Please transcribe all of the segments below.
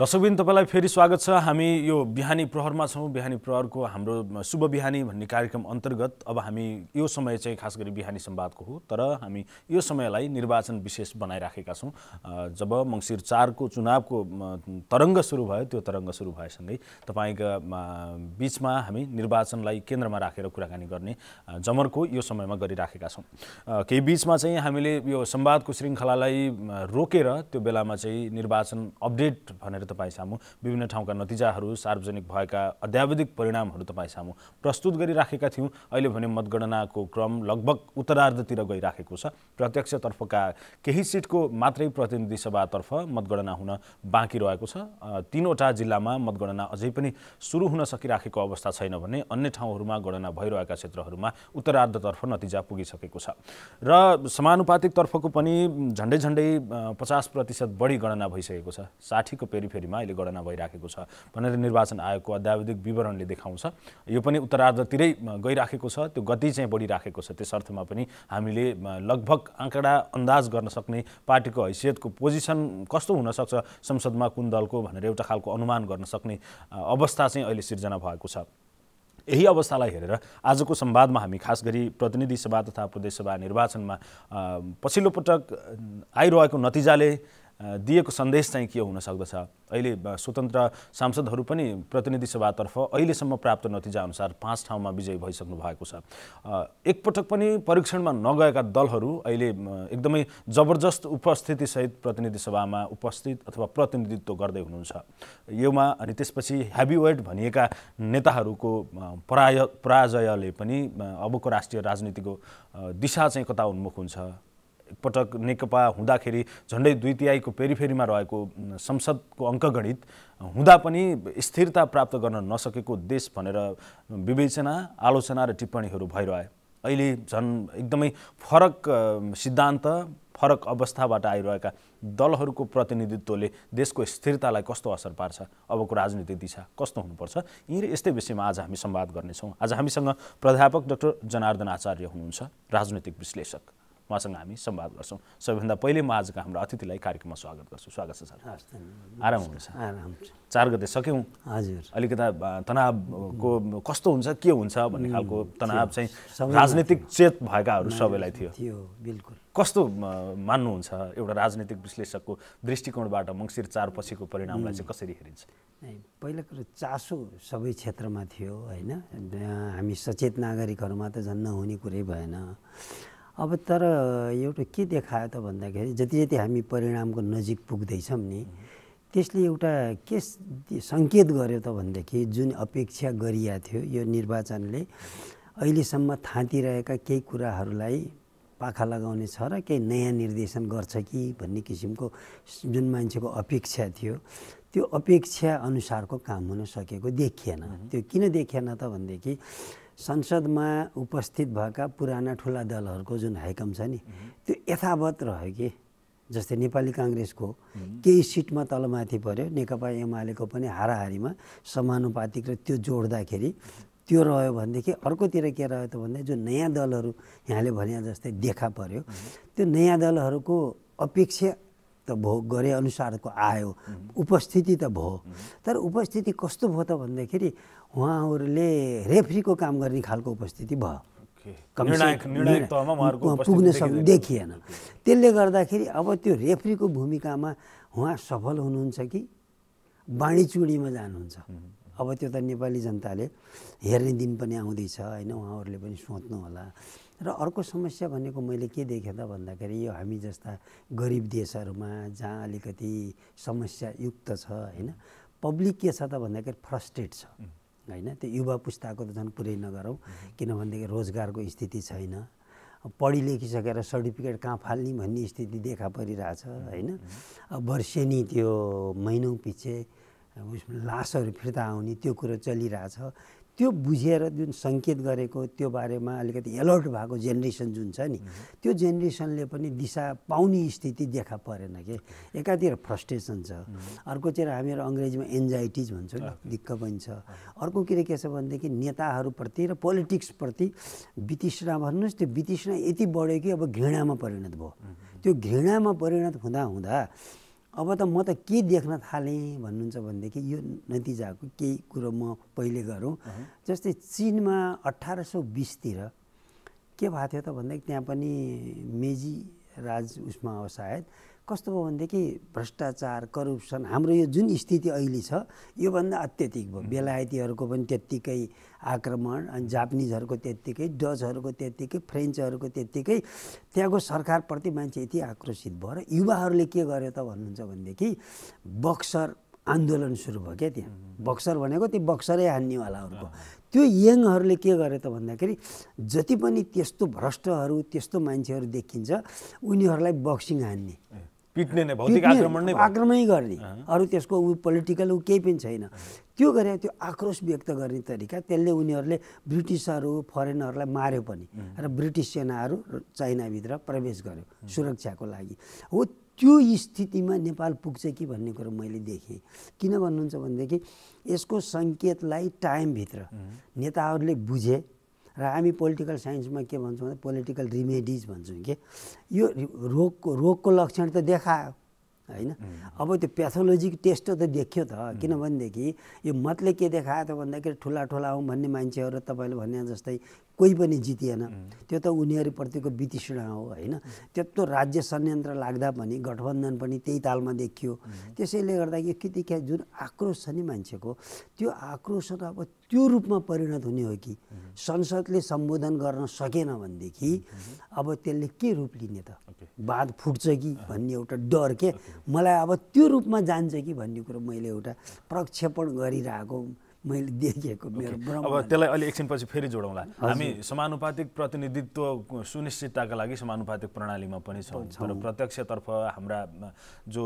दर्शकबिन तपाईँलाई फेरि स्वागत छ हामी यो बिहानी प्रहरमा छौँ बिहानी प्रहरको हाम्रो शुभ बिहानी भन्ने कार्यक्रम अन्तर्गत अब हामी यो समय चाहिँ खास गरी बिहानी सम्वादको हो तर हामी यो समयलाई निर्वाचन विशेष बनाइराखेका छौँ जब मङ्सिर चारको चुनावको तरङ्ग सुरु भयो त्यो तरङ्ग सुरु भएसँगै तपाईँका बिचमा हामी निर्वाचनलाई केन्द्रमा राखेर कुराकानी गर्ने जमरको यो समयमा गरिराखेका छौँ केही बिचमा चाहिँ हामीले यो सम्वादको श्रृङ्खलालाई रोकेर त्यो बेलामा चाहिँ निर्वाचन अपडेट भनेर तपाईँ सामु विभिन्न ठाउँका नतिजाहरू सार्वजनिक भएका अध्यावधिक परिणामहरू तपाईँ सामु प्रस्तुत गरिराखेका थियौँ अहिले भने मतगणनाको क्रम लगभग उत्तरार्धतिर गइराखेको छ प्रत्यक्षतर्फका केही सिटको मात्रै प्रतिनिधि सभातर्फ मतगणना हुन बाँकी रहेको छ तिनवटा जिल्लामा मतगणना अझै पनि सुरु हुन सकिराखेको अवस्था छैन भने अन्य ठाउँहरूमा गणना भइरहेका क्षेत्रहरूमा उत्तरार्धतर्फ नतिजा पुगिसकेको छ र समानुपातिकतर्फको पनि झन्डै झन्डै पचास प्रतिशत बढी गणना भइसकेको छ साठीको पेरिफेरी फेरिमा अहिले गणना भइराखेको छ भनेर निर्वाचन आयोगको अध्यावधिक विवरणले देखाउँछ यो पनि उत्तरार्धतिरै गइराखेको छ त्यो गति चाहिँ बढिराखेको छ त्यस अर्थमा पनि हामीले लगभग आँकडा अन्दाज गर्न सक्ने पार्टीको हैसियतको पोजिसन कस्तो हुनसक्छ संसदमा कुन दलको भनेर एउटा खालको अनुमान गर्न सक्ने अवस्था चाहिँ अहिले सिर्जना भएको छ यही अवस्थालाई हेरेर आजको संवादमा हामी खास गरी प्रतिनिधि सभा तथा प्रदेशसभा निर्वाचनमा पछिल्लो पटक आइरहेको नतिजाले दिएको सन्देश चाहिँ के हुन सक्दछ अहिले स्वतन्त्र सांसदहरू पनि प्रतिनिधि सभातर्फ अहिलेसम्म प्राप्त नतिजाअनुसार पाँच ठाउँमा विजयी भइसक्नु भएको छ एकपटक पनि परीक्षणमा नगएका दलहरू अहिले एकदमै जबरजस्त उपस्थितिसहित प्रतिनिधि सभामा उपस्थित अथवा प्रतिनिधित्व गर्दै हुनुहुन्छ योमा अनि त्यसपछि हेभिवेट भनिएका नेताहरूको पराय पराजयले पनि अबको राष्ट्रिय राजनीतिको दिशा चाहिँ कता उन्मुख हुन्छ पटक नेकपा हुँदाखेरि झन्डै दुई तिहाईको पेरिफेरीमा रहेको संसदको अङ्कगणित हुँदा पनि स्थिरता प्राप्त गर्न नसकेको देश भनेर विवेचना आलोचना र टिप्पणीहरू भइरहे अहिले झन् एकदमै फरक सिद्धान्त फरक अवस्थाबाट आइरहेका दलहरूको प्रतिनिधित्वले देशको स्थिरतालाई कस्तो असर पार्छ अबको राजनीतिक दिशा कस्तो हुनुपर्छ यी र यस्तै विषयमा आज हामी संवाद गर्नेछौँ आज हामीसँग प्राध्यापक डाक्टर जनार्दन आचार्य हुनुहुन्छ राजनीतिक विश्लेषक उहाँसँग हामी सम्वाद गर्छौँ सबैभन्दा पहिले म आजको हाम्रो अतिथिलाई कार्यक्रममा स्वागत गर्छु स्वागत छ सर आराम हुनुहुन्छ चार गते सक्यौँ हजुर अलिकता तनावको कस्तो हुन्छ के हुन्छ भन्ने खालको तनाव चाहिँ राजनीतिक चेत भएकाहरू सबैलाई थियो बिल्कुल कस्तो मान्नुहुन्छ एउटा राजनीतिक विश्लेषकको दृष्टिकोणबाट मङ्सिर चार पछिको परिणामलाई चाहिँ कसरी हेरिन्छ पहिला कुरो चासो सबै क्षेत्रमा थियो होइन हामी सचेत नागरिकहरूमा त झन् नहुने कुरै भएन अब तर एउटा के देखायो त भन्दाखेरि जति जति हामी परिणामको नजिक पुग्दैछौँ नि त्यसले एउटा के सङ्केत गर्यो त भनेदेखि जुन अपेक्षा गरिएको थियो यो निर्वाचनले अहिलेसम्म थाँतिरहेका केही कुराहरूलाई पाखा लगाउने छ र केही नयाँ निर्देशन गर्छ कि भन्ने किसिमको जुन मान्छेको अपेक्षा थियो त्यो अपेक्षा अनुसारको काम हुन सकेको देखिएन त्यो किन देखिएन त भनेदेखि संसदमा उपस्थित भएका पुराना ठुला दलहरूको जुन हाइकम छ नि त्यो यथावत रह्यो कि जस्तै नेपाली काङ्ग्रेसको केही सिटमा तलमाथि पऱ्यो नेकपा एमालेको पनि हाराहारीमा समानुपातिक र त्यो जोड्दाखेरि त्यो रह्यो भनेदेखि अर्कोतिर के रह्यो त भन्दा जुन नयाँ दलहरू यहाँले भने जस्तै देखा पर्यो त्यो नयाँ दलहरूको अपेक्षा त भो गरे अनुसारको आयो उपस्थिति त भयो तर उपस्थिति कस्तो भयो त भन्दाखेरि उहाँहरूले रेफ्रीको काम गर्ने खालको उपस्थिति भयो पुग्न सक् देखिएन त्यसले गर्दाखेरि अब त्यो रेफ्रीको भूमिकामा उहाँ सफल हुनुहुन्छ कि बाणीचुडीमा जानुहुन्छ अब त्यो त नेपाली जनताले हेर्ने दिन पनि आउँदैछ होइन उहाँहरूले पनि सोच्नु होला र अर्को समस्या भनेको मैले के देखेँ त भन्दाखेरि यो हामी जस्ता गरिब देशहरूमा जहाँ अलिकति समस्यायुक्त छ होइन पब्लिक के छ त भन्दाखेरि फ्रस्ट्रेट छ होइन त्यो युवा पुस्ताको त झन् पुरै नगरौँ किनभनेदेखि रोजगारको स्थिति छैन पढी लेखिसकेर सर्टिफिकेट कहाँ फाल्ने भन्ने स्थिति देखा परिरहेछ होइन वर्षेनी त्यो महिनौ पछि लासहरू फिर्ता आउने त्यो कुरो चलिरहेछ त्यो बुझेर जुन सङ्केत गरेको त्यो बारेमा अलिकति एलर्ट भएको जेनेरेसन जुन छ नि त्यो जेनेरेसनले पनि दिशा पाउने स्थिति देखा परेन कि एकातिर फ्रस्ट्रेसन छ अर्कोतिर हामीहरू अङ्ग्रेजीमा एन्जाइटिज भन्छौँ दिक्क पनि छ अर्को कुरो के छ भनेदेखि नेताहरूप्रति र पोलिटिक्सप्रति वितृष्णा भन्नुहोस् त्यो वितिष्णा यति बढ्यो कि अब घृणामा परिणत भयो त्यो घृणामा परिणत हुँदा हुँदा अब त म त के देख्न थालेँ भन्नुहुन्छ भनेदेखि यो नतिजाको केही कुरो म पहिले गरौँ जस्तै चिनमा अठार सौ बिसतिर के भएको थियो त भन्दाखेरि त्यहाँ पनि मेजी राज उसमा हो सायद कस्तो भयो भनेदेखि भ्रष्टाचार करप्सन हाम्रो यो जुन स्थिति अहिले छ योभन्दा अत्यधिक भयो बेलायतीहरूको पनि त्यत्तिकै आक्रमण अनि जापानिजहरूको त्यत्तिकै डचहरूको त्यत्तिकै फ्रेन्चहरूको त्यत्तिकै त्यहाँको सरकारप्रति मान्छे यति आक्रोशित भयो र युवाहरूले के गर्यो त भन्नुहुन्छ भनेदेखि बक्सर आन्दोलन सुरु भयो क्या त्यहाँ बक्सर भनेको त्यो बक्सरै हान्नेवालाहरूको त्यो यङहरूले के गर्यो त भन्दाखेरि जति पनि त्यस्तो भ्रष्टहरू त्यस्तो मान्छेहरू देखिन्छ उनीहरूलाई बक्सिङ हान्ने किट्ने नै भौतिक आक्रमण नै आक्रमणै गर्ने अरू त्यसको ऊ पोलिटिकल ऊ केही पनि छैन त्यो गरे त्यो आक्रोश व्यक्त गर्ने तरिका त्यसले उनीहरूले ब्रिटिसहरू फरेनहरूलाई मार्यो पनि र ब्रिटिस सेनाहरू चाइनाभित्र प्रवेश गर्यो सुरक्षाको लागि हो त्यो स्थितिमा नेपाल पुग्छ कि भन्ने कुरो मैले देखेँ किन भन्नुहुन्छ भनेदेखि यसको सङ्केतलाई टाइमभित्र नेताहरूले बुझे र हामी पोलिटिकल साइन्समा के भन्छौँ भने पोलिटिकल रिमेडिज भन्छौँ कि यो रोगको रोगको लक्षण त देखायो होइन अब त्यो प्याथोलोजिक टेस्ट त देख्यो त किनभनेदेखि यो मतले के देखायो त भन्दाखेरि ठुला ठुला हौँ भन्ने मान्छेहरू तपाईँले भने जस्तै कोही पनि जितिएन त्यो त उनीहरूप्रतिको वितृष्णा हो होइन त्यत्रो राज्य संयन्त्र लाग्दा पनि गठबन्धन पनि त्यही तालमा देखियो त्यसैले गर्दा यो जुन आक्रोश छ नि मान्छेको त्यो आक्रोश त अब त्यो रूपमा परिणत हुने हो कि संसदले सम्बोधन गर्न सकेन भनेदेखि अब त्यसले के रूप लिने त बाँध फुट्छ कि भन्ने एउटा डर के मलाई अब त्यो रूपमा जान्छ कि भन्ने कुरो मैले एउटा प्रक्षेपण गरिरहेको मैले देखेको मेरो अब त्यसलाई अहिले एकछिनपछि फेरि जोडौँला हामी समानुपातिक प्रतिनिधित्व सुनिश्चितताका लागि समानुपातिक प्रणालीमा पनि छौँ तर प्रत्यक्षतर्फ हाम्रा जो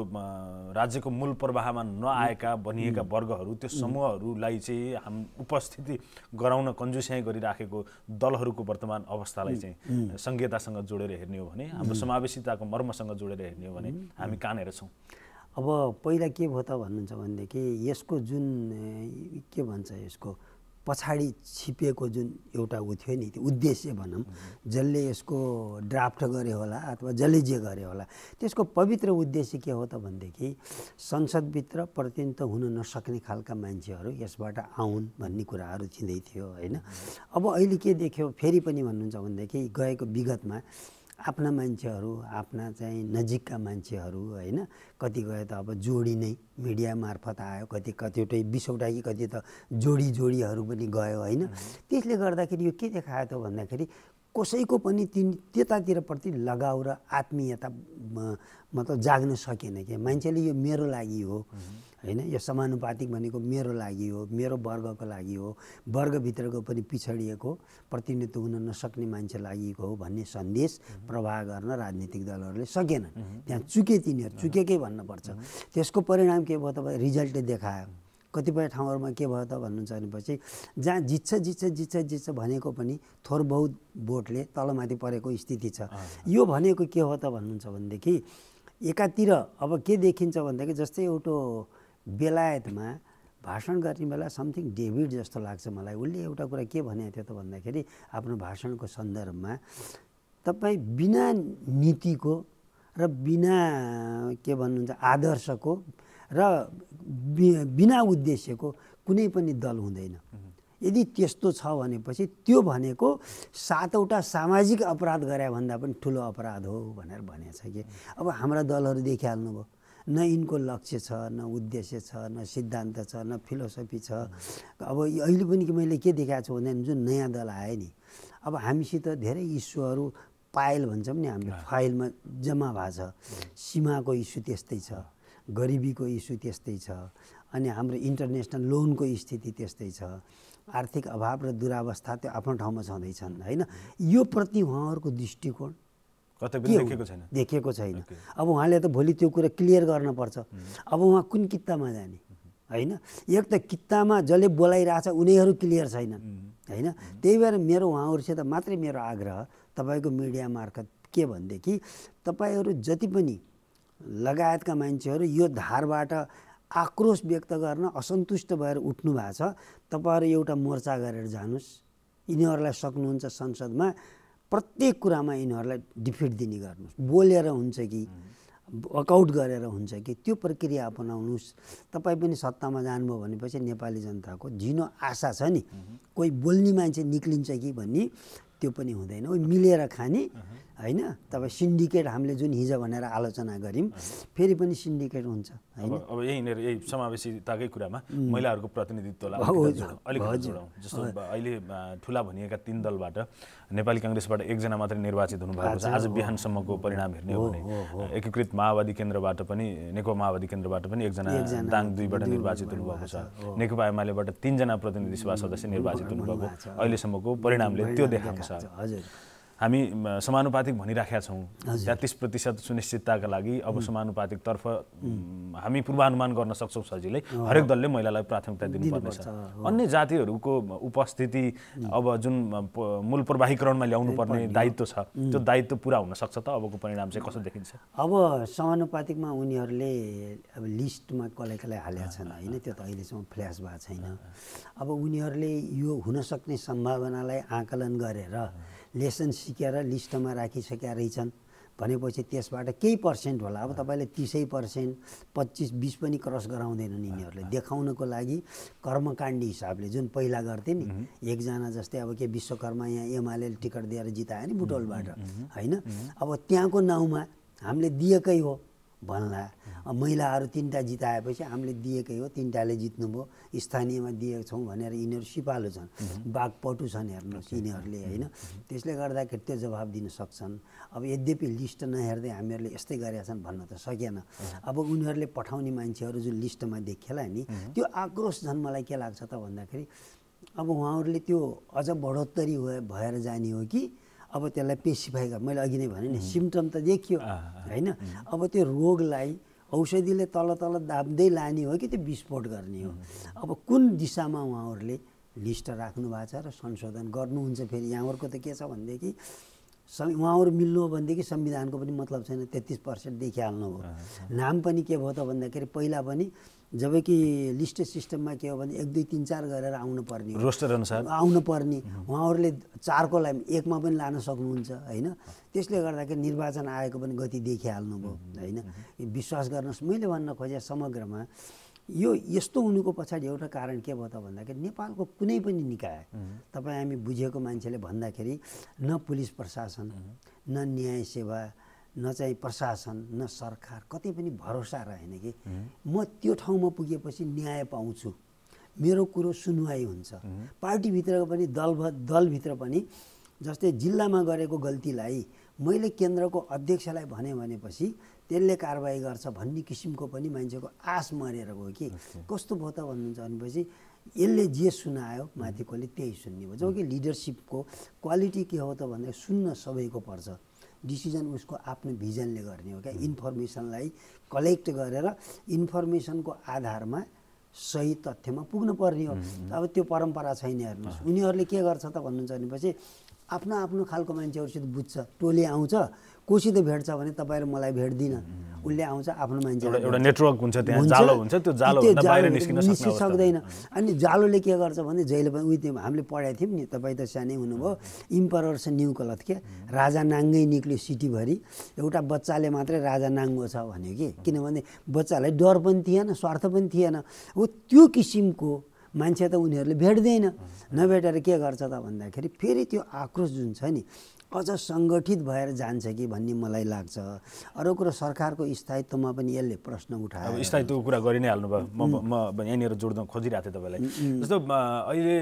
राज्यको मूल प्रवाहमा नआएका बनिएका वर्गहरू त्यो समूहहरूलाई चाहिँ हाम उपस्थिति गराउन कन्जुस्याइ गरिराखेको दलहरूको वर्तमान अवस्थालाई चाहिँ सङ्घीयतासँग जोडेर हेर्ने हो भने हाम्रो समावेशिताको मर्मसँग जोडेर हेर्ने हो भने हामी कहाँनिर छौँ अब पहिला के भयो त भन्नुहुन्छ भनेदेखि यसको जुन के भन्छ यसको पछाडि छिपिएको जुन एउटा ऊ थियो नि त्यो उद्देश्य भनौँ जसले यसको ड्राफ्ट गरे होला अथवा जसले जे गरे होला त्यसको पवित्र उद्देश्य के हो त भनेदेखि संसदभित्र प्रतिनिधित्व हुन नसक्ने खालका मान्छेहरू यसबाट आउन् भन्ने कुराहरू थिँदै थियो होइन अब अहिले के देख्यो फेरि पनि भन्नुहुन्छ भनेदेखि गएको विगतमा आफ्ना मान्छेहरू आफ्ना चाहिँ नजिकका मान्छेहरू होइन कति गए त अब जोडी नै मिडिया मार्फत आयो कति कतिवटै बिसवटा कि कति त जोडी जोडीहरू पनि गयो होइन त्यसले गर्दाखेरि यो के देखायो त भन्दाखेरि कसैको पनि तिन त्यतातिरप्रति लगाउ र आत्मीयता मतलब जाग्न सकेन क्या मान्छेले यो मेरो लागि हो होइन यो समानुपातिक भनेको मेरो लागि हो मेरो वर्गको लागि हो वर्गभित्रको पनि पिछडिएको प्रतिनिधित्व हुन नसक्ने मान्छे लागि हो भन्ने सन्देश प्रवाह गर्न राजनीतिक दलहरूले सकेनन् त्यहाँ चुके तिनीहरू चुकेकै भन्नुपर्छ त्यसको परिणाम के भयो त रिजल्टले देखायो कतिपय ठाउँहरूमा के भयो त भन्नुहुन्छ भनेपछि जहाँ जित्छ जित्छ जित्छ जित्छ भनेको पनि थोर बहुत भोटले तलमाथि परेको स्थिति छ यो भनेको के हो त भन्नुहुन्छ भनेदेखि एकातिर अब के देखिन्छ भन्दाखेरि जस्तै एउटा बेलायतमा भाषण गर्ने बेला समथिङ डेभिड जस्तो लाग्छ मलाई उसले एउटा कुरा के भनेको थियो त भन्दाखेरि आफ्नो भाषणको सन्दर्भमा तपाईँ बिना नीतिको र बिना के भन्नुहुन्छ आदर्शको र बिना उद्देश्यको कुनै पनि दल हुँदैन यदि त्यस्तो छ भनेपछि त्यो भनेको सातवटा सामाजिक अपराध गरे भन्दा पनि ठुलो अपराध हो भनेर भनेछ कि अब हाम्रा दलहरू देखिहाल्नुभयो न यिनको लक्ष्य छ न उद्देश्य छ न सिद्धान्त छ न फिलोसफी छ अब अहिले पनि मैले के देखाएको छु भने जुन नयाँ दल आयो नि अब हामीसित धेरै इस्युहरू पायल भन्छौँ नि हाम्रो फाइलमा जम्मा भएको छ सीमाको इस्यु त्यस्तै छ गरिबीको इस्यु त्यस्तै छ अनि हाम्रो इन्टरनेसनल लोनको स्थिति त्यस्तै छ आर्थिक अभाव र दुरावस्था त्यो आफ्नो ठाउँमा छँदैछन् होइन यो प्रति उहाँहरूको दृष्टिकोण देखिएको छैन अब उहाँले त भोलि त्यो कुरा क्लियर गर्नुपर्छ अब उहाँ कुन कित्तामा जाने होइन एक त कित्तामा जसले बोलाइरहेछ उनीहरू क्लियर छैनन् होइन त्यही भएर मेरो उहाँहरूसित मात्रै मेरो आग्रह तपाईँको मिडिया मार्फत के भनेदेखि तपाईँहरू जति पनि लगायतका मान्छेहरू यो धारबाट आक्रोश व्यक्त गर्न असन्तुष्ट भएर उठ्नु भएको छ तपाईँहरू एउटा मोर्चा गरेर जानुहोस् यिनीहरूलाई सक्नुहुन्छ संसदमा प्रत्येक कुरामा यिनीहरूलाई डिफिट दिने गर्नुहोस् बोलेर हुन्छ कि वर्कआउट गरेर हुन्छ कि त्यो प्रक्रिया अपनाउनुहोस् तपाईँ पनि सत्तामा जानुभयो भनेपछि नेपाली जनताको झिनो आशा छ नि कोही बोल्ने मान्छे निक्लिन्छ कि भन्ने त्यो पनि हुँदैन मिलेर खाने होइन तब सिन्डिकेट हामीले जुन हिजो भनेर आलोचना गऱ्यौँ फेरि पनि सिन्डिकेट हुन्छ अब अब यहीँनिर यही समावेशिताकै कुरामा महिलाहरूको प्रतिनिधित्वलाई जस्तो अहिले ठुला भनिएका तिन दलबाट नेपाली काङ्ग्रेसबाट एकजना मात्रै निर्वाचित हुनुभएको छ आज बिहानसम्मको परिणाम हेर्ने हो एकीकृत माओवादी केन्द्रबाट पनि नेकपा माओवादी केन्द्रबाट पनि एकजना दाङ दुईबाट निर्वाचित हुनुभएको छ नेकपा एमालेबाट तिनजना प्रतिनिधि सभा सदस्य निर्वाचित हुनुभएको अहिलेसम्मको परिणामले त्यो देखाएको छ हजुर हामी समानुपातिक भनिराखेका छौँ तेत्तिस प्रतिशत सुनिश्चितताका लागि अब समानुपातिकतर्फ हामी पूर्वानुमान गर्न सक्छौँ सजिलै हरेक दलले महिलालाई प्राथमिकता दिनुपर्नेछ अन्य जातिहरूको उपस्थिति अब जुन मूल प्रवाहीकरणमा ल्याउनु पर्ने दायित्व छ त्यो दायित्व पुरा सक्छ त अबको परिणाम चाहिँ कसो देखिन्छ अब समानुपातिकमा उनीहरूले अब लिस्टमा कसलाई कसलाई हालेका छन् होइन त्यो त अहिलेसम्म फ्ल्यास भएको छैन अब उनीहरूले यो हुनसक्ने सम्भावनालाई आकलन गरेर लेसन सिकेर लिस्टमा राखिसकेका रहेछन् भनेपछि त्यसबाट केही पर्सेन्ट होला अब तपाईँले तिसै पर्सेन्ट पच्चिस बिस पनि क्रस गराउँदैनन् यिनीहरूले देखाउनको लागि कर्मकाण्डी हिसाबले जुन पहिला गर्थे नि एकजना जस्तै अब के विश्वकर्मा यहाँ एमाले टिकट दिएर जितायो नि बुटोलबाट होइन अब त्यहाँको नाउँमा हामीले दिएकै हो भन्ला महिलाहरू तिनवटा जिताएपछि हामीले दिएकै हो तिनवटाले जित्नुभयो स्थानीयमा दिएको छौँ भनेर यिनीहरू सिपालु छन् बाघपटु छन् हेर्नुहोस् यिनीहरूले होइन त्यसले गर्दाखेरि त्यो जवाब दिन सक्छन् अब यद्यपि लिस्ट नहेर्दै हामीहरूले यस्तै गरेका छन् भन्न त सकेन अब उनीहरूले पठाउने मान्छेहरू जुन लिस्टमा देखेला नि त्यो आक्रोश झन् मलाई के लाग्छ त भन्दाखेरि अब उहाँहरूले त्यो अझ बढोत्तरी भएर जाने हो कि अब त्यसलाई पेसिफाई गर मैले अघि नै भने नि सिम्टम त देखियो होइन अब त्यो रोगलाई औषधिले तल तल दाब्दै लाने हो कि त्यो विस्फोट गर्ने हो अब कुन दिशामा उहाँहरूले लिस्ट राख्नु भएको छ र संशोधन गर्नुहुन्छ फेरि यहाँहरूको त के छ भनेदेखि उहाँहरू मिल्नु हो भनेदेखि संविधानको पनि मतलब छैन तेत्तिस पर्सेन्ट देखिहाल्नु हो नाम पनि के भयो त भन्दाखेरि पहिला पनि जबकि लिस्ट सिस्टममा के हो भने एक दुई तिन चार गरेर आउनु पर्ने रोस्टर अनुसार आउनु पर्ने उहाँहरूले चारको लागि एकमा पनि लान सक्नुहुन्छ होइन त्यसले गर्दाखेरि निर्वाचन आएको पनि गति देखिहाल्नुभयो होइन विश्वास गर्नुहोस् मैले भन्न खोजेँ समग्रमा यो यस्तो हुनुको पछाडि एउटा कारण के भयो त भन्दाखेरि नेपालको कुनै पनि निकाय तपाईँ हामी बुझेको मान्छेले भन्दाखेरि न पुलिस प्रशासन न न्याय सेवा न चाहिँ प्रशासन न सरकार कतै पनि भरोसा रहेन कि म त्यो ठाउँमा पुगेपछि न्याय पाउँछु मेरो कुरो सुनवाई हुन्छ पार्टीभित्रको पनि दल दलभित्र पनि जस्तै जिल्लामा गरेको गल्तीलाई मैले केन्द्रको अध्यक्षलाई भने भनेपछि त्यसले कारवाही गर्छ भन्ने किसिमको पनि मान्छेको आश मरेर गयो कि कस्तो भयो त भन्नुहुन्छ भनेपछि यसले जे सुनायो माथिकोले त्यही सुन्ने भयो जब कि लिडरसिपको क्वालिटी के हो त भन्दा सुन्न सबैको पर्छ डिसिजन उसको आफ्नो भिजनले गर्ने हो क्या इन्फर्मेसनलाई कलेक्ट गरेर इन्फर्मेसनको आधारमा सही तथ्यमा पुग्नु पर्ने हो अब त्यो परम्परा छैन हेर्नुहोस् उनीहरूले के गर्छ त भन्नुहुन्छ भनेपछि आफ्नो आफ्नो खालको मान्छेहरूसित बुझ्छ टोली आउँछ कोसित भेट्छ भने तपाईँहरू मलाई भेट्दिनँ उसले आउँछ आफ्नो मान्छे एउटा नेटवर्क हुन्छ त्यहाँ जालो हुन्छ त्यो जालो बाहिर निस्किन सक्दैन अनि जालोले के गर्छ भने जहिले पनि उयो हामीले पढाएको थियौँ नि तपाईँ त सानै हुनुभयो इम्परर्स न्यु कलत के राजा नाङ्गै निक्ल्यो सिटीभरि एउटा बच्चाले मात्रै राजा नाङ्गो छ भन्यो कि किनभने बच्चालाई डर पनि थिएन स्वार्थ पनि थिएन हो त्यो किसिमको मान्छे त उनीहरूले भेट्दैन नभेटेर के गर्छ त भन्दाखेरि फेरि त्यो आक्रोश जुन छ नि अझ सङ्गठित भएर जान्छ कि भन्ने मलाई लाग्छ अरू कुरो सरकारको स्थायित्वमा पनि यसले प्रश्न उठायो स्थायित्वको कुरा गरि नै हाल्नुभयो म म यहाँनिर जोड्न खोजिरहेको थिएँ तपाईँलाई जस्तो अहिले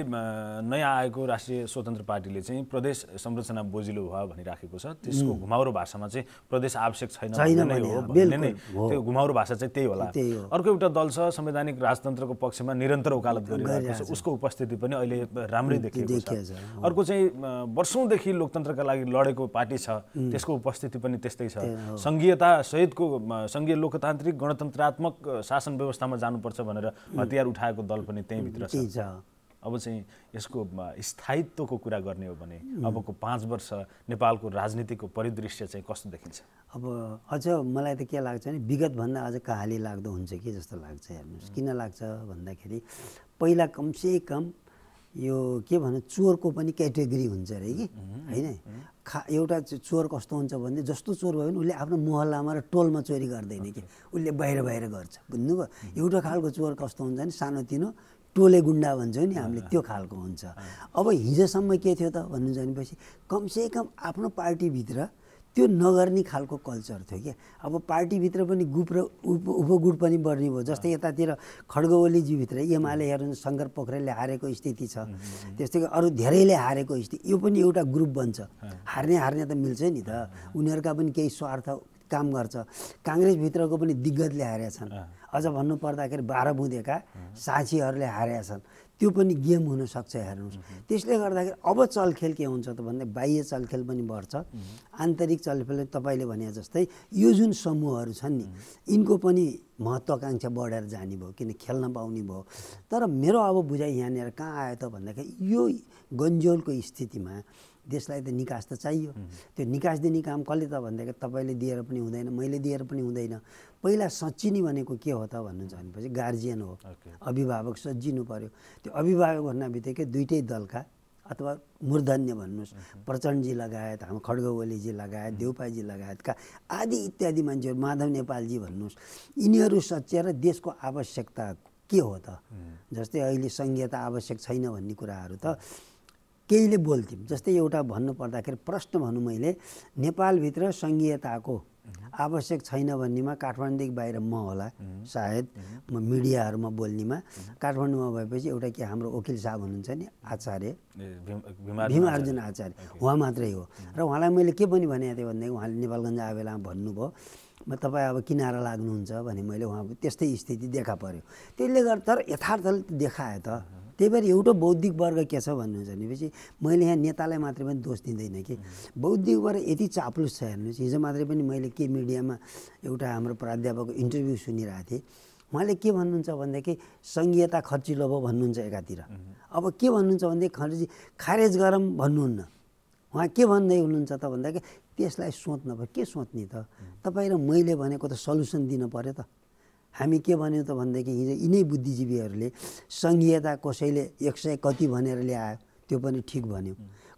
नयाँ आएको राष्ट्रिय स्वतन्त्र पार्टीले चाहिँ प्रदेश संरचना बोजिलो भयो भनिराखेको छ त्यसको घुमाउरो भाषामा चाहिँ प्रदेश आवश्यक छैन त्यो घुमाउरो भाषा चाहिँ त्यही होला अर्को एउटा दल छ संवैधानिक राजतन्त्रको पक्षमा निरन्तर उकालत गरिरहेको छ उसको उपस्थिति पनि अहिले राम्रै देखिएको छ अर्को चाहिँ वर्षौँदेखि लोकतन्त्रका लागि लडेको पार्टी छ त्यसको उपस्थिति पनि त्यस्तै छ सङ्घीयता सहितको सङ्घीय लोकतान्त्रिक गणतन्त्रात्मक शासन व्यवस्थामा जानुपर्छ भनेर हतियार उठाएको दल पनि त्यहीँभित्र छ अब चाहिँ यसको स्थायित्वको कुरा गर्ने हो भने अबको पाँच वर्ष नेपालको राजनीतिको परिदृश्य चाहिँ कस्तो देखिन्छ अब अझ मलाई त के लाग्छ भने विगतभन्दा अझ कहाली लाग्दो हुन्छ कि जस्तो लाग्छ हेर्नुहोस् किन लाग्छ भन्दाखेरि पहिला कमसेकम यो के भन्नु चोरको पनि क्याटेगोरी हुन्छ अरे कि होइन खा एउटा चोर कस्तो हुन्छ भने जस्तो चोर भयो भने उसले आफ्नो मोहल्लामा र टोलमा चोरी गर्दैन कि उसले बाहिर बाहिर गर्छ बुझ्नुभयो एउटा खालको चोर कस्तो हुन्छ भने सानोतिनो टोले गुन्डा भन्छौँ नि हामीले त्यो खालको हुन्छ अब हिजोसम्म के थियो त भन्नु जानेपछि कमसेकम आफ्नो पार्टीभित्र त्यो नगर्ने खालको कल्चर थियो क्या अब पार्टीभित्र पनि गुप र उप उपगुट पनि बढ्ने भयो जस्तै यतातिर खड्ग ओलीजीभित्र एमाले हेर्नु शङ्कर पोखरेलले हारेको स्थिति छ त्यस्तै अरू धेरैले हारेको स्थिति यो पनि एउटा ग्रुप बन्छ हार्ने हार्ने त मिल्छ नि त उनीहरूका पनि केही स्वार्थ काम गर्छ काङ्ग्रेसभित्रको पनि दिग्गजले हारेका छन् अझ भन्नुपर्दाखेरि बाह्र बुँदेका साथीहरूले हारेका छन् त्यो पनि गेम हुनसक्छ हेर्नुहोस् त्यसले गर्दाखेरि अब चलखेल के हुन्छ त भन्दा बाह्य चलखेल पनि बढ्छ आन्तरिक चलखेल तपाईँले भने जस्तै यो जुन समूहहरू छन् नि यिनको पनि महत्त्वाकाङ्क्षा बढेर जाने भयो किन खेल्न पाउने भयो तर मेरो अब बुझाइ यहाँनिर कहाँ आयो त भन्दाखेरि यो गन्जोलको स्थितिमा देशलाई त निकास त चाहियो त्यो निकास दिने काम कसले त भन्दाखेरि तपाईँले दिएर पनि हुँदैन मैले दिएर पनि हुँदैन पहिला सचिने भनेको के हो त भन्नुहुन्छ भनेपछि गार्जियन हो अभिभावक सजिनु पऱ्यो त्यो अभिभावक भन्ना बित्तिकै दुइटै दलका अथवा मूर्धन्य भन्नुहोस् प्रचण्डजी लगायत हाम्रो खड्गवलीजी लगायत देउपाजी लगायतका आदि इत्यादि मान्छेहरू माधव नेपालजी भन्नुहोस् यिनीहरू सचिएर देशको आवश्यकता के हो त जस्तै अहिले सङ्घीयता आवश्यक छैन भन्ने कुराहरू त केहीले बोल्थ्यौँ जस्तै एउटा भन्नु पर्दाखेरि प्रश्न भनौँ मैले नेपालभित्र सङ्घीयताको आवश्यक छैन भन्नेमा काठमाडौँदेखि बाहिर म होला सायद म मिडियाहरूमा बोल्नेमा काठमाडौँमा भएपछि एउटा के हाम्रो वकिल साहब हुनुहुन्छ नि आचार्य भीमार्जुन आचार्य उहाँ मात्रै हो र उहाँलाई मैले के पनि भनेको थिएँ भनेदेखि उहाँले नेपालगञ्ज आवेलामा भन्नुभयो म तपाईँ अब किनारा लाग्नुहुन्छ भने मैले उहाँ त्यस्तै स्थिति देखा पऱ्यो त्यसले गर्दा तर यथार्थले देखाएँ त त्यही भएर एउटा बौद्धिक वर्ग के छ भन्नुहुन्छ भनेपछि मैले यहाँ नेतालाई मात्रै पनि दोष दिँदैन कि बौद्धिक वर्ग यति चाप्लुस छ हेर्नुहोस् हिजो मात्रै पनि मैले के मिडियामा एउटा हाम्रो प्राध्यापकको इन्टरभ्यू सुनिरहेको थिएँ उहाँले के भन्नुहुन्छ भनेदेखि सङ्घीयता खर्चिलो भयो भन्नुहुन्छ एकातिर अब के भन्नुहुन्छ भनेदेखि खर्ची खारेज गरम भन्नुहुन्न उहाँ के भन्दै हुनुहुन्छ त भन्दाखेरि त्यसलाई सोच्न पऱ्यो के सोच्ने त तपाईँ र मैले भनेको त सल्युसन दिनु पऱ्यो त हामी के भन्यौँ त भनेदेखि हिजो यिनै बुद्धिजीवीहरूले सङ्घीयता कसैले एक सय कति भनेर ल्यायो त्यो पनि ठिक भन्यो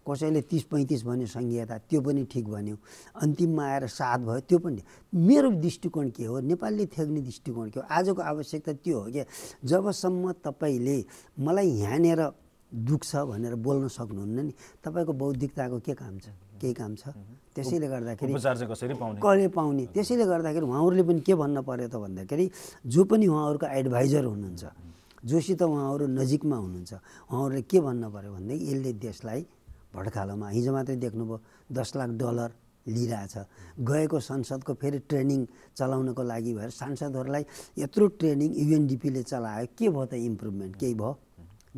कसैले तिस पैँतिस भन्यो सङ्घीयता त्यो पनि ठिक भन्यो अन्तिममा आएर सात भयो त्यो पनि मेरो दृष्टिकोण के हो नेपालले थ्याक्ने दृष्टिकोण के हो आजको आवश्यकता त्यो हो क्या जबसम्म तपाईँले मलाई यहाँनिर दुख्छ भनेर बोल्न सक्नुहुन्न नि तपाईँको बौद्धिकताको के काम छ केही काम छ त्यसैले गर्दाखेरि उपचार चाहिँ कसरी पाउने कसले पाउने त्यसैले गर्दाखेरि उहाँहरूले पनि के भन्न पऱ्यो त भन्दाखेरि जो पनि उहाँहरूको एडभाइजर हुनुहुन्छ जोसित उहाँहरू नजिकमा हुनुहुन्छ उहाँहरूले के भन्न पऱ्यो भनेदेखि यसले देशलाई भड्कालोमा हिजो मात्रै देख्नुभयो दस लाख डलर लिइरहेछ गएको संसदको फेरि ट्रेनिङ चलाउनको लागि भएर सांसदहरूलाई यत्रो ट्रेनिङ युएनडिपीले चलायो के भयो त इम्प्रुभमेन्ट केही भयो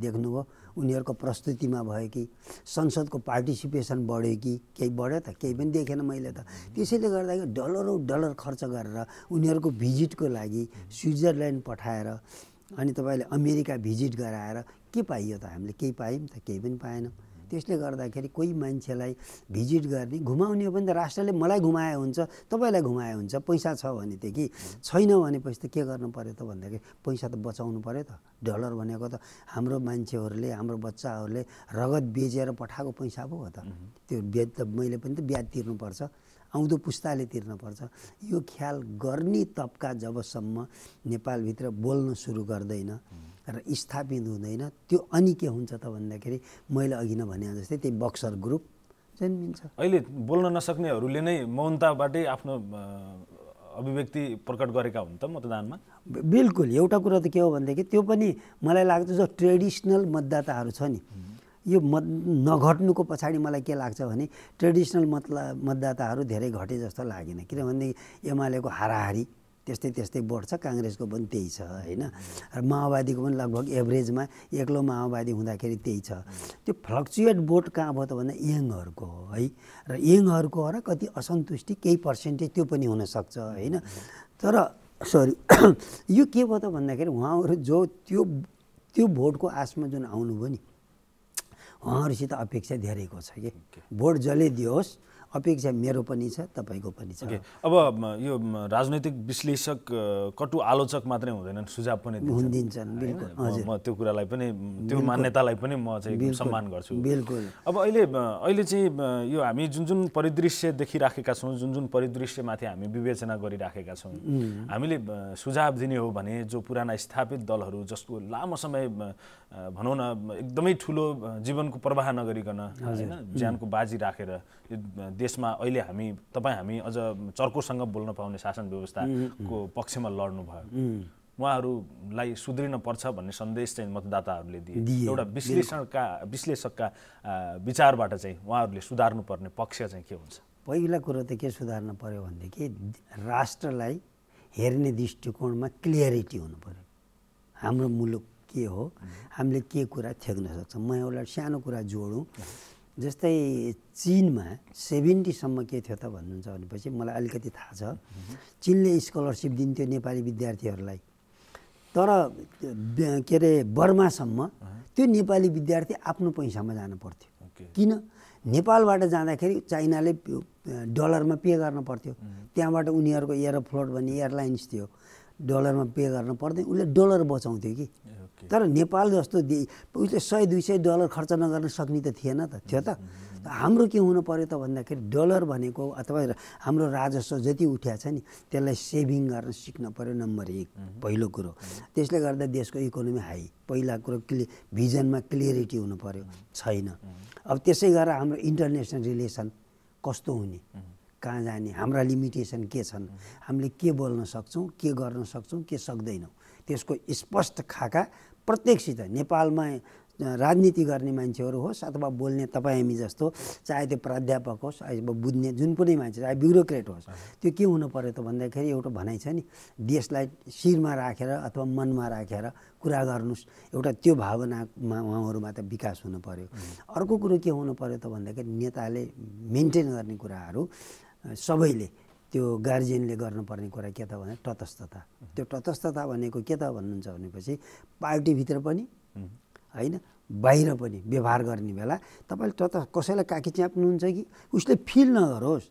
देख्नुभयो उनीहरूको प्रस्तुतिमा भयो कि संसदको पार्टिसिपेसन बढ्यो कि केही बढ्यो त केही पनि देखेन मैले त त्यसैले गर्दाखेरि डलरौँ डलर खर्च गरेर उनीहरूको भिजिटको लागि स्विजरल्यान्ड पठाएर अनि तपाईँले अमेरिका भिजिट गराएर के पाइयो त हामीले केही पायौँ त केही पनि पाएनौँ त्यसले गर्दाखेरि कोही मान्छेलाई भिजिट गर्ने घुमाउने हो भने त राष्ट्रले मलाई घुमायो हुन्छ तपाईँलाई घुमायो हुन्छ पैसा छ भनेदेखि छैन भनेपछि त के गर्नु पऱ्यो त भन्दाखेरि पैसा त बचाउनु पऱ्यो त डलर भनेको त हाम्रो मान्छेहरूले हाम्रो बच्चाहरूले रगत बेचेर पठाएको पैसा पो हो त त्यो ब्याज त मैले पनि त ब्याज तिर्नुपर्छ आउँदो पुस्ताले तिर्नुपर्छ यो ख्याल गर्ने तबका जबसम्म नेपालभित्र बोल्न सुरु गर्दैन र स्थापित हुँदैन त्यो अनि के हुन्छ त भन्दाखेरि मैले अघि नै भने जस्तै त्यही बक्सर ग्रुप जन्मिन्छ अहिले बोल्न नसक्नेहरूले नै मौनताबाटै आफ्नो अभिव्यक्ति प्रकट गरेका हुन् त मतदानमा बिल्कुल एउटा कुरा त के हो भनेदेखि त्यो पनि मलाई लाग्छ जो ट्रेडिसनल मतदाताहरू छ नि यो मत नघट्नुको पछाडि मलाई के लाग्छ भने ट्रेडिसनल मतला मतदाताहरू धेरै घटे जस्तो लागेन किनभनेदेखि एमालेको हाराहारी त्यस्तै त्यस्तै बोट छ काङ्ग्रेसको पनि त्यही छ होइन र माओवादीको पनि लगभग एभरेजमा एक्लो माओवादी हुँदाखेरि त्यही छ त्यो फ्लक्चुएट भोट कहाँ भयो त भन्दा यङहरूको हो है र यङहरूको हो र कति असन्तुष्टि केही पर्सेन्टेज त्यो पनि हुनसक्छ होइन तर सरी यो के भयो त भन्दाखेरि उहाँहरू जो त्यो त्यो भोटको आशमा जुन आउनुभयो नि उहाँहरूसित अपेक्षा धेरैको छ कि भोट जसले दियोस् अपेक्षा मेरो पनि छ तपाईँको पनि छ okay. अब यो राजनैतिक विश्लेषक कटु आलोचक मात्रै हुँदैनन् सुझाव पनि दिन्छन् म त्यो कुरालाई पनि त्यो मान्यतालाई पनि म चाहिँ सम्मान गर्छु बिल्कुल अब अहिले अहिले चाहिँ यो हामी जुन जुन परिदृश्य देखिराखेका छौँ जुन जुन परिदृश्यमाथि हामी विवेचना गरिराखेका छौँ हामीले सुझाव दिने हो भने जो पुराना स्थापित दलहरू जसको लामो समय भनौँ न एकदमै ठुलो जीवनको प्रवाह नगरिकन होइन ज्यानको बाजी राखेर यो देशमा अहिले हामी तपाईँ हामी अझ चर्कोसँग बोल्न पाउने शासन व्यवस्थाको पक्षमा लड्नु भयो उहाँहरूलाई सुध्रिन पर्छ भन्ने सन्देश चाहिँ मतदाताहरूले दिए एउटा विश्लेषणका विश्लेषकका विचारबाट चाहिँ उहाँहरूले सुधार्नुपर्ने पक्ष चाहिँ के हुन्छ पहिला कुरो त के सुधार्न पऱ्यो भनेदेखि राष्ट्रलाई हेर्ने दृष्टिकोणमा क्लियरिटी हुनु पऱ्यो हाम्रो मुलुक के हो हामीले के कुरा थ्याक्न सक्छौँ म एउटा सानो कुरा जोडौँ जस्तै चिनमा सेभेन्टीसम्म के थियो त भन्नुहुन्छ भनेपछि मलाई अलिकति थाहा छ चिनले स्कलरसिप दिन्थ्यो नेपाली विद्यार्थीहरूलाई तर के अरे बर्मासम्म त्यो नेपाली विद्यार्थी आफ्नो पैसामा जानु पर्थ्यो किन नेपालबाट जाँदाखेरि चाइनाले डलरमा पे गर्न पर्थ्यो त्यहाँबाट उनीहरूको एयरफ्लोट भन्ने एयरलाइन्स थियो डलरमा पे गर्न पर्थ्यो उसले डलर बचाउँथ्यो कि तर नेपाल जस्तो उसले सय दुई सय डलर खर्च नगर्न सक्ने त थिएन त थियो त हाम्रो के हुनु पऱ्यो त भन्दाखेरि डलर भनेको अथवा हाम्रो राजस्व जति उठ्या छ नि त्यसलाई सेभिङ गर्न सिक्न पऱ्यो नम्बर एक पहिलो कुरो त्यसले गर्दा देशको इकोनोमी हाई पहिला कुरो क्लि भिजनमा क्लियरिटी हुनु पऱ्यो छैन अब त्यसै गरेर हाम्रो इन्टरनेसनल रिलेसन कस्तो हुने कहाँ जाने हाम्रा लिमिटेसन के छन् हामीले के बोल्न सक्छौँ के गर्न सक्छौँ के सक्दैनौँ त्यसको स्पष्ट खाका प्रत्येकसित नेपालमा राजनीति गर्ने मान्छेहरू होस् अथवा बोल्ने तपाईँ हामी जस्तो चाहे त्यो प्राध्यापक होस् अब बुझ्ने जुन पनि मान्छे चाहे ब्युरोक्रेट होस् त्यो के हुनु पऱ्यो त भन्दाखेरि एउटा भनाइ छ नि देशलाई शिरमा राखेर रा, अथवा मनमा राखेर रा, कुरा गर्नुहोस् एउटा त्यो भावनामा उहाँहरूमा त विकास हुनु पऱ्यो अर्को कुरो के हुनु पऱ्यो त भन्दाखेरि नेताले मेन्टेन गर्ने कुराहरू सबैले त्यो गार्जियनले गर्नुपर्ने कुरा के त भने तटस्थता त्यो तटस्थता भनेको के त भन्नुहुन्छ भनेपछि पार्टीभित्र पनि होइन बाहिर पनि व्यवहार गर्ने बेला तपाईँले त कसैलाई काकी च्याप्नुहुन्छ कि उसले फिल नगरोस्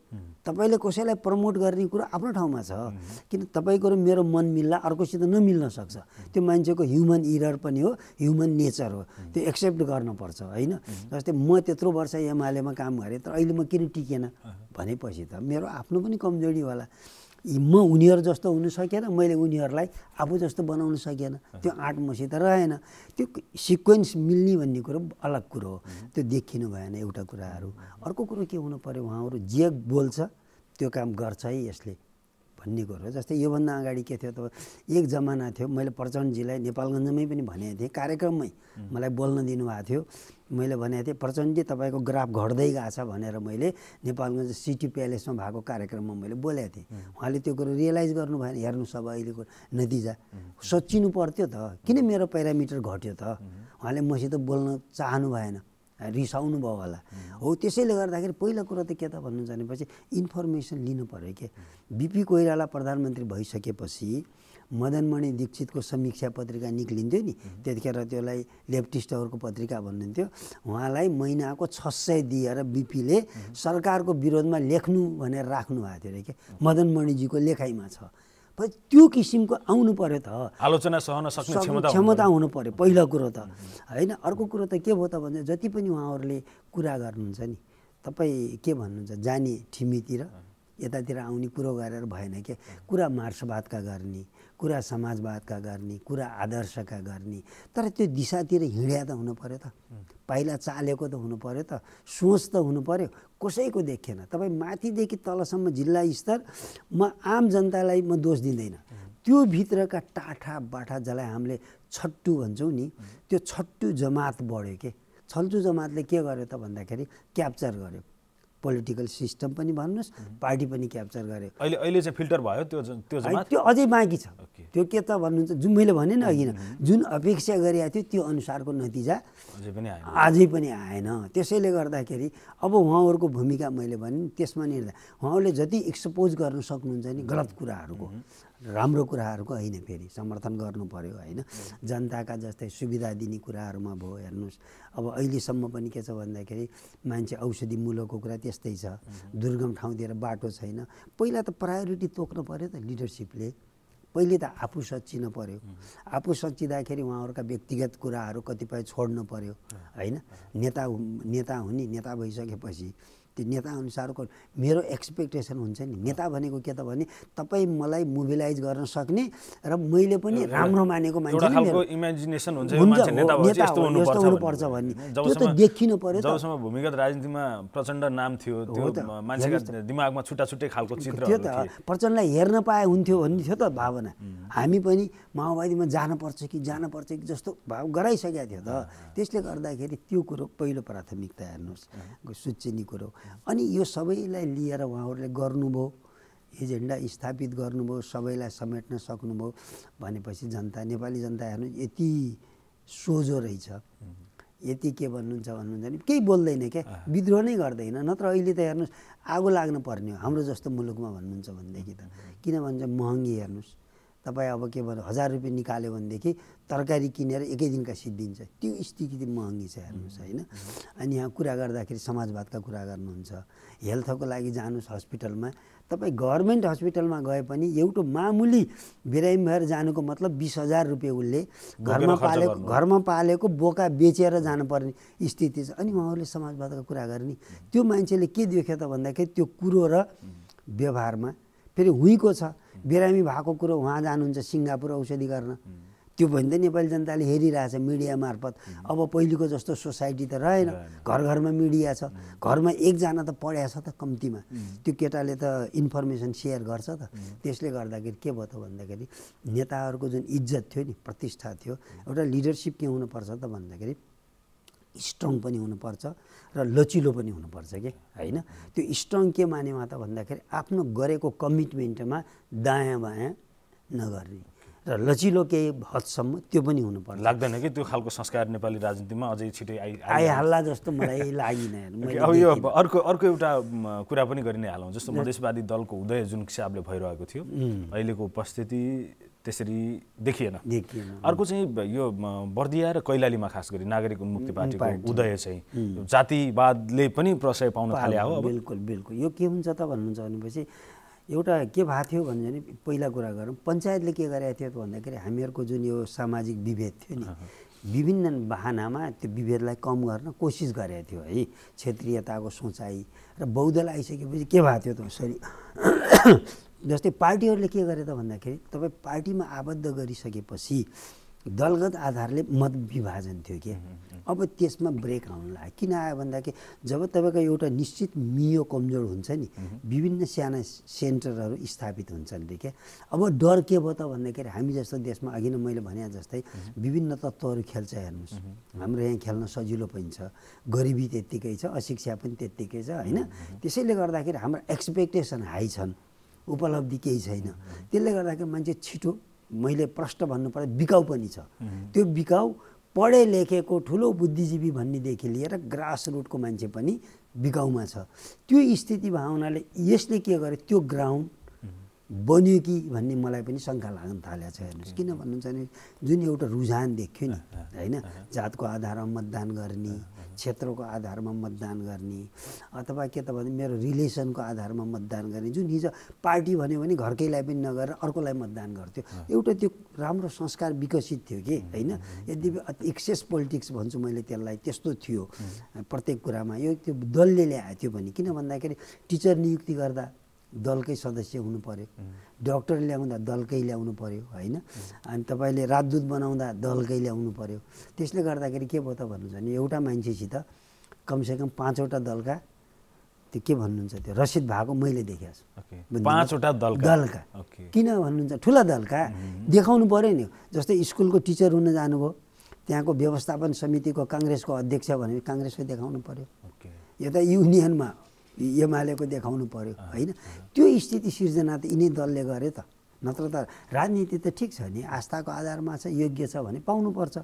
तपाईँले कसैलाई प्रमोट गर्ने कुरो आफ्नो ठाउँमा छ किन तपाईँको र मेरो मन मिल्ला अर्कोसित नमिल्न सक्छ त्यो मान्छेको ह्युमन इरर पनि हो ह्युमन नेचर हो त्यो एक्सेप्ट गर्नुपर्छ होइन जस्तै म त्यत्रो वर्ष एमालेमा काम गरेँ तर अहिले म किन टिकेन भनेपछि त मेरो आफ्नो पनि कमजोरी होला म उनीहरू जस्तो हुन सकेन मैले उनीहरूलाई आफू जस्तो बनाउन सकेन त्यो आँट मसित रहेन त्यो सिक्वेन्स मिल्ने भन्ने कुरो अलग कुरो हो त्यो देखिनु भएन एउटा कुराहरू अर्को कुरो के हुनु पऱ्यो उहाँहरू जे बोल्छ त्यो काम गर्छ है यसले भन्ने कुरो जस्तै योभन्दा अगाडि के थियो त एक जमाना थियो मैले प्रचण्डजीलाई नेपालगञ्जमै पनि भनेको थिएँ कार्यक्रममै मलाई बोल्न दिनुभएको थियो मैले भनेको थिएँ प्रचण्डजी तपाईँको ग्राफ घट्दै गएको छ भनेर मैले नेपालगञ्ज सिटी प्यालेसमा भएको कार्यक्रममा मैले बोलेको थिएँ उहाँले त्यो कुरो रियलाइज गर्नु भएन हेर्नुहोस् अब अहिलेको नतिजा सोचिनु पर्थ्यो त किन मेरो प्यारामिटर घट्यो त उहाँले मसित बोल्न चाहनु भएन रिसाउनु भयो होला हो त्यसैले गर्दाखेरि पहिलो कुरो त के त भन्नु जानेपछि इन्फर्मेसन लिनु पऱ्यो के बिपी कोइराला प्रधानमन्त्री भइसकेपछि मदनमणि दीक्षितको समीक्षा पत्रिका निक्लिन्थ्यो नि त्यतिखेर त्यसलाई लेफ्टिस्टहरूको पत्रिका भन्नुहुन्थ्यो उहाँलाई महिनाको छ सय दिएर बिपीले सरकारको विरोधमा लेख्नु भनेर राख्नु भएको थियो अरे के मदनमणिजीको लेखाइमा छ त्यो किसिमको आउनु पर्यो त आलोचना सहन सक्ने क्षमता हुनु पर्यो पहिलो कुरो त होइन अर्को कुरो त के भयो त भने जति पनि उहाँहरूले कुरा गर्नुहुन्छ नि तपाईँ के भन्नुहुन्छ जाने ठिमीतिर यतातिर आउने कुरो गरेर भएन क्या कुरा मार्सवादका गर्ने कुरा समाजवादका गर्ने कुरा आदर्शका गर्ने तर त्यो दिशातिर हिँड्या त हुनु पऱ्यो त पाइला चालेको त हुनु पऱ्यो त सोच त हुनु पऱ्यो कसैको देखेन तपाईँ माथिदेखि तलसम्म जिल्ला स्तर म आम जनतालाई म दोष दिँदैन त्यो भित्रका टाठा बाठा जसलाई हामीले छट्टु भन्छौँ नि त्यो छट्टु जमात बढ्यो के छल्टु जमातले के गर्यो त भन्दाखेरि क्याप्चर गर्यो पोलिटिकल सिस्टम पनि भन्नुहोस् पार्टी पनि क्याप्चर गरे अहिले अहिले चाहिँ फिल्टर भयो त्यो त्यो त्यो अझै बाँकी छ त्यो के त भन्नुहुन्छ जुन मैले भने नि अघि जुन अपेक्षा गरेका थियो त्यो अनुसारको नतिजा आजै पनि आएन त्यसैले गर्दाखेरि अब उहाँहरूको भूमिका मैले भने त्यसमा नि उहाँहरूले जति एक्सपोज गर्न सक्नुहुन्छ नि गलत कुराहरूको राम्रो कुराहरूको होइन फेरि समर्थन गर्नु पऱ्यो होइन जनताका जस्तै सुविधा दिने कुराहरूमा भयो हेर्नुहोस् अब अहिलेसम्म पनि के छ भन्दाखेरि मान्छे औषधि मूलको कुरा त्यस्तै छ दुर्गम ठाउँतिर बाटो छैन पहिला त प्रायोरिटी तोक्नु पऱ्यो त लिडरसिपले पहिले त आफू सचिनु पऱ्यो आफू सचिँदाखेरि उहाँहरूका व्यक्तिगत कुराहरू कतिपय छोड्नु पऱ्यो होइन नेता नेता हुने नेता भइसकेपछि त्यो नेताअनुसारको मेरो एक्सपेक्टेसन हुन्छ नि नेता भनेको के त भने तपाईँ मलाई मोबिलाइज गर्न सक्ने र मैले पनि राम्रो मानेको मान्छे यस्तो हुनुपर्छ भन्ने त्यो त देखिनु पर्यो जबसम्म भूमिगत राजनीतिमा प्रचण्ड नाम थियो त्यो मान्छेको दिमागमा छुट्टा छुट्टै खालको चित्र त्यो त प्रचण्डलाई हेर्न पाए हुन्थ्यो भन्ने थियो त भावना हामी पनि माओवादीमा जानुपर्छ कि जानुपर्छ कि जस्तो भाव गराइसकेको थियो त त्यसले गर्दाखेरि त्यो कुरो पहिलो प्राथमिकता हेर्नुहोस् सुचिनी कुरो अनि यो सबैलाई लिएर उहाँहरूले गर्नुभयो एजेन्डा स्थापित गर्नुभयो सबैलाई समेट्न सक्नुभयो भनेपछि जनता नेपाली जनता हेर्नु यति सोझो रहेछ यति के भन्नुहुन्छ भन्नुहुन्छ भने केही बोल्दैन क्या विद्रोह नै गर्दैन नत्र अहिले त हेर्नुहोस् आगो लाग्नु पर्ने हो हाम्रो जस्तो मुलुकमा भन्नुहुन्छ भनेदेखि त किन भन्छ महँगी हेर्नुहोस् तपाईँ अब के भन्नु हजार रुपियाँ निकाल्यो भनेदेखि तरकारी किनेर एकै दिनका सिद्धिन्छ त्यो स्थिति महँगी छ हेर्नुहोस् होइन अनि यहाँ कुरा गर्दाखेरि समाजवादका कुरा गर्नुहुन्छ हेल्थको लागि जानुहोस् हस्पिटलमा तपाईँ गभर्मेन्ट हस्पिटलमा गए पनि एउटा मामुली बिरामी भएर जानुको मतलब बिस हजार रुपियाँ उसले घरमा पालेको घरमा पालेको बोका बेचेर जानुपर्ने स्थिति छ अनि उहाँहरूले समाजवादको कुरा गर्ने त्यो मान्छेले के देख्यो त भन्दाखेरि त्यो कुरो र व्यवहारमा फेरि हुँको छ बिरामी भएको कुरो उहाँ जानुहुन्छ सिङ्गापुर औषधि गर्न त्यो भयो भने त नेपाली जनताले हेरिरहेछ मिडिया मार्फत अब पहिलेको जस्तो सोसाइटी त रहेन घर घरमा मिडिया छ घरमा एकजना त पढ्या छ त कम्तीमा त्यो केटाले त इन्फर्मेसन सेयर गर्छ त त्यसले गर्दाखेरि के भयो त भन्दाखेरि नेताहरूको जुन इज्जत थियो नि प्रतिष्ठा थियो एउटा लिडरसिप के हुनुपर्छ त भन्दाखेरि स्ट्रङ पनि हुनुपर्छ र लचिलो पनि हुनुपर्छ कि होइन त्यो स्ट्रङ के मानेमा त भन्दाखेरि आफ्नो गरेको कमिटमेन्टमा दायाँ बायाँ नगर्ने र लचिलो केही हदसम्म त्यो पनि हुनु पर्छ लाग्दैन कि त्यो खालको संस्कार नेपाली राजनीतिमा अझै छिटै आइ आइहाल्ला जस्तो मलाई लागिन अब यो अर्को अर्को एउटा कुरा पनि गरि नै हालौँ जस्तो मधेसवादी दलको उदय जुन हिसाबले भइरहेको थियो अहिलेको उपस्थिति त्यसरी देखिएन अर्को चाहिँ यो बर्दिया र कैलालीमा खास गरी नागरिक उन्मुक्ति पार्टीको उदय चाहिँ जातिवादले पनि प्रशय पाउन थाले हो बिल्कुल बिल्कुल यो के हुन्छ त भन्नुहुन्छ भनेपछि एउटा के भएको थियो भने पहिला कुरा गरौँ पञ्चायतले के गरेको थियो त भन्दाखेरि हामीहरूको जुन यो सामाजिक विभेद थियो नि विभिन्न बाहनामा त्यो विभेदलाई कम गर्न कोसिस गरेको थियो है क्षेत्रीयताको सोचाइ र बौद्धलाई आइसकेपछि के भएको थियो त सरी जस्तै पार्टीहरूले के गरे त भन्दाखेरि तपाईँ पार्टीमा आबद्ध गरिसकेपछि दलगत आधारले मत विभाजन थियो कि अब त्यसमा ब्रेक आउनु लाग्यो किन आयो भन्दाखेरि जब तपाईँको एउटा निश्चित मियो कमजोर हुन्छ नि विभिन्न साना सेन्टरहरू स्थापित हुन्छन् क्या अब डर के भयो त भन्दाखेरि हामी जस्तो देशमा अघि नै मैले भने जस्तै विभिन्न तत्त्वहरू खेल्छ हेर्नुहोस् हाम्रो यहाँ खेल्न सजिलो पनि छ गरिबी त्यत्तिकै छ अशिक्षा पनि त्यत्तिकै छ होइन त्यसैले गर्दाखेरि हाम्रो एक्सपेक्टेसन हाई छन् उपलब्धि केही छैन त्यसले गर्दाखेरि मान्छे छिटो मैले प्रश्न भन्नु पर्दा बिकाउ पनि छ त्यो बिकाउ पढे लेखेको ठुलो बुद्धिजीवी भन्नेदेखि लिएर ग्रास रुटको मान्छे पनि बिकाउमा छ त्यो स्थिति भावनाले यसले के गर्यो त्यो ग्राउन्ड बन्यो कि भन्ने मलाई पनि शङ्का लाग्न थालेको छ हेर्नुहोस् किन भन्नुहुन्छ भने जुन एउटा रुझान देख्यो नि होइन जातको आधारमा मतदान गर्ने क्षेत्रको आधारमा मतदान गर्ने अथवा के त भने मेरो रिलेसनको आधारमा मतदान गर्ने जुन हिजो पार्टी भन्यो भने घरकैलाई पनि नगरेर अर्कोलाई मतदान गर्थ्यो एउटा त्यो राम्रो संस्कार विकसित थियो कि होइन यदि एक्सेस पोलिटिक्स भन्छु मैले त्यसलाई त्यस्तो थियो प्रत्येक कुरामा यो त्यो दलले ल्याएको थियो भने किन भन्दाखेरि टिचर नियुक्ति गर्दा दलकै सदस्य हुनु पऱ्यो डक्टर ल्याउँदा दलकै ल्याउनु पर्यो होइन अनि तपाईँले राजदूत बनाउँदा दलकै ल्याउनु पऱ्यो त्यसले गर्दाखेरि के भयो त भन्नुहुन्छ भने एउटा मान्छेसित कमसेकम पाँचवटा दलका त्यो के भन्नुहुन्छ त्यो रसिद भएको मैले देखेको छु पाँचवटा दलका किन भन्नुहुन्छ ठुला दलका देखाउनु पऱ्यो नि जस्तै स्कुलको टिचर हुन जानुभयो त्यहाँको व्यवस्थापन समितिको काङ्ग्रेसको अध्यक्ष भने काङ्ग्रेसको देखाउनु पऱ्यो यता युनियनमा एमालेको देखाउनु पर्यो होइन त्यो स्थिति सिर्जना त यिनै दलले गरे त नत्र त राजनीति त ठिक छ नि आस्थाको आधारमा छ योग्य छ भने पाउनुपर्छ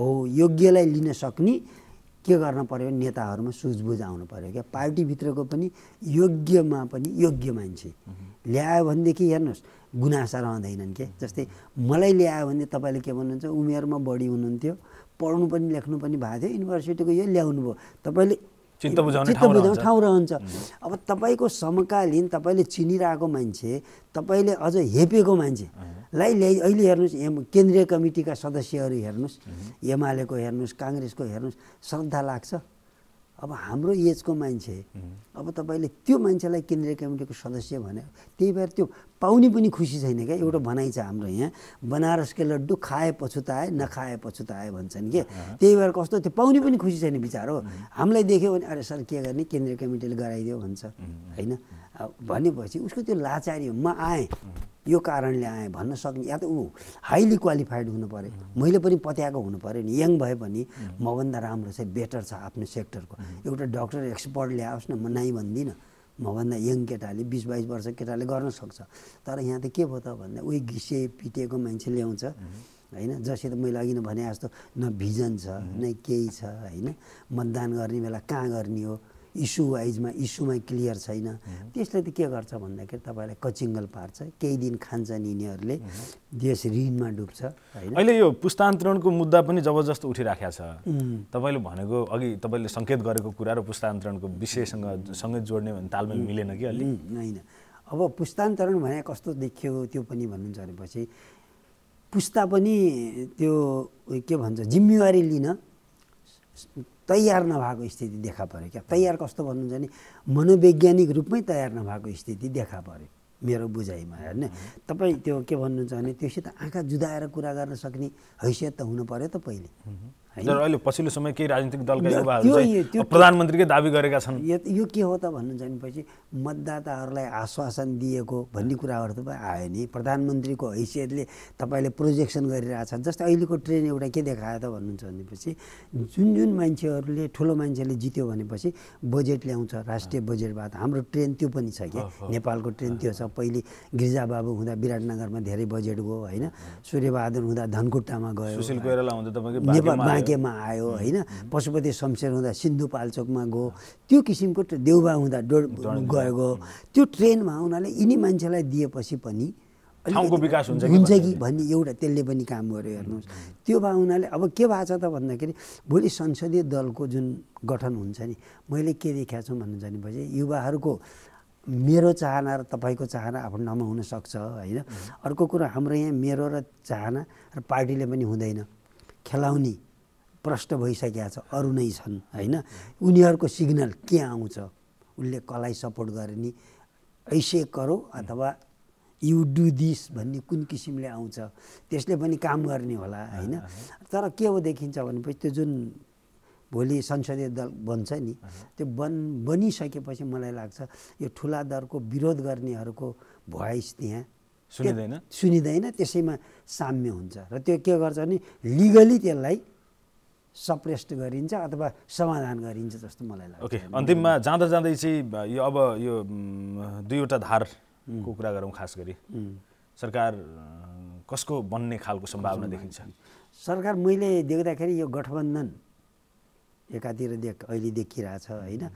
हो योग्यलाई लिन सक्ने के गर्न पऱ्यो भने नेताहरूमा सुझबुझ आउनु पऱ्यो क्या पार्टीभित्रको पनि योग्यमा पनि योग्य मान्छे ल्यायो भनेदेखि हेर्नुहोस् गुनासा रहँदैनन् के जस्तै मलाई ल्यायो भने तपाईँले के भन्नुहुन्छ उमेरमा बढी हुनुहुन्थ्यो पढ्नु पनि लेख्नु पनि भएको थियो युनिभर्सिटीको यो ल्याउनु भयो तपाईँले चित्त बुझाउने ठाउँ रहन्छ अब तपाईँको समकालीन तपाईँले चिनिरहेको मान्छे तपाईँले अझ हेपेको मान्छेलाई ल्याइ अहिले हेर्नुहोस् केन्द्रीय कमिटीका सदस्यहरू हेर्नुहोस् एमालेको हेर्नुहोस् काङ्ग्रेसको हेर्नुहोस् श्रद्धा लाग्छ अब हाम्रो एजको मान्छे अब तपाईँले त्यो मान्छेलाई केन्द्रीय कमिटीको सदस्य भने त्यही भएर त्यो पाउने पनि खुसी छैन क्या एउटा भनाइ छ हाम्रो यहाँ बनारसको लड्डु खाए पछु त आए नखाए पछु त आए भन्छन् कि त्यही भएर कस्तो त्यो पाउने पनि खुसी छैन विचार हो हामीलाई देख्यो भने अरे सर के गर्ने केन्द्रीय कमिटीले गराइदियो भन्छ होइन भनेपछि उसको त्यो लाचारी म आएँ यो कारणले आएँ भन्न सक्ने या त ऊ हाइली क्वालिफाइड हुनु पऱ्यो मैले पनि पत्याएको हुनु पऱ्यो नि यङ भए पनि मभन्दा राम्रो चाहिँ बेटर छ आफ्नो सेक्टरको एउटा डक्टर एक्सपर्ट ल्याओस् न म नाइ भन्दिनँ मभन्दा यङ केटाले बिस बाइस वर्ष केटाले गर्न सक्छ तर यहाँ त के भयो त भन्दा उही घिसे पिटेको मान्छे ल्याउँछ होइन जसरी त मैले अघि नै भने जस्तो न भिजन छ न केही छ होइन मतदान गर्ने बेला कहाँ गर्ने हो इस्यु वाइजमा इस्युमा क्लियर छैन त्यसले त के गर्छ भन्दाखेरि तपाईँलाई कचिङ्गल पार्छ केही दिन खान्छ यिनीहरूले देश ऋणमा डुब्छ होइन अहिले यो पुस्तान्तरणको मुद्दा पनि जबरजस्त उठिराखेको छ तपाईँले भनेको अघि तपाईँले सङ्केत गरेको कुरा र पुस्तान्तरणको विषयसँग सँगै जोड्ने भने तालमेल मिलेन कि अलि होइन अब पुस्तान्तरण भने कस्तो देखियो त्यो पनि भन्नुहुन्छ भनेपछि पुस्ता पनि त्यो के भन्छ जिम्मेवारी लिन तयार नभएको स्थिति देखा पऱ्यो क्या तयार कस्तो भन्नुहुन्छ भने मनोवैज्ञानिक रूपमै तयार नभएको स्थिति देखा पऱ्यो मेरो बुझाइमा होइन तपाईँ त्यो के भन्नुहुन्छ भने त्योसित आँखा जुदाएर कुरा गर्न सक्ने हैसियत त हुनु पऱ्यो त पहिले अहिले पछिल्लो समय केही राजनीतिक दलका युवाहरू प्रधानमन्त्रीकै दावी गरेका छन् यो के हो त भन्नु भनेपछि मतदाताहरूलाई आश्वासन दिएको भन्ने कुराहरू त आयो नि प्रधानमन्त्रीको हैसियतले तपाईँले प्रोजेक्सन गरिरहेछ जस्तै अहिलेको ट्रेन एउटा के देखायो त भन्नुहुन्छ भनेपछि जुन जुन मान्छेहरूले ठुलो मान्छेले जित्यो भनेपछि बजेट ल्याउँछ राष्ट्रिय बजेटबाट हाम्रो ट्रेन त्यो पनि छ क्या नेपालको ट्रेन त्यो छ पहिले गिरिजाबाबु हुँदा विराटनगरमा धेरै बजेट गयो होइन सूर्यबहादुर हुँदा धनकुट्टामा गयो नेपाल अर्केमा आयो होइन पशुपति शमशेर हुँदा सिन्धुपाल्चोकमा गयो त्यो किसिमको देउबा हुँदा गएको त्यो ट्रेनमा उनीहरूले यिनी मान्छेलाई दिएपछि पनि ठाउँको विकास हुन्छ हुन्छ कि भन्ने एउटा त्यसले पनि काम गर्यो हेर्नुहोस् त्यो भए हुनाले अब के भएको छ त भन्दाखेरि भोलि संसदीय दलको जुन गठन हुन्छ नि मैले के देखाएको छु भन्नु भनेपछि युवाहरूको मेरो चाहना र तपाईँको चाहना आफ्नो ठाउँमा हुनसक्छ होइन अर्को कुरो हाम्रो यहाँ मेरो र चाहना र पार्टीले पनि हुँदैन खेलाउने प्रष्ट भइसकेका छ अरू नै छन् होइन उनीहरूको सिग्नल के आउँछ उसले कसलाई सपोर्ट गरे नि ऐसे करो अथवा यु डु दिस भन्ने कुन किसिमले आउँछ त्यसले पनि काम गर्ने होला होइन तर के हो देखिन्छ भनेपछि त्यो जुन भोलि संसदीय दल बन्छ नि त्यो बन बनिसकेपछि मलाई लाग्छ यो ठुला दरको विरोध गर्नेहरूको भोइस त्यहाँ सुनिँदैन सुनिँदैन त्यसैमा साम्य हुन्छ र त्यो के गर्छ भने लिगली त्यसलाई सप्रेस्ट गरिन्छ अथवा समाधान गरिन्छ जस्तो मलाई लाग्छ ओके अन्तिममा जाँदा जाँदै चाहिँ यो अब यो दुईवटा धारको कुरा गरौँ खास गरी सरकार कसको बन्ने खालको सम्भावना देखिन्छ सरकार मैले देख्दाखेरि यो गठबन्धन एकातिर देख अहिले देखिरहेछ होइन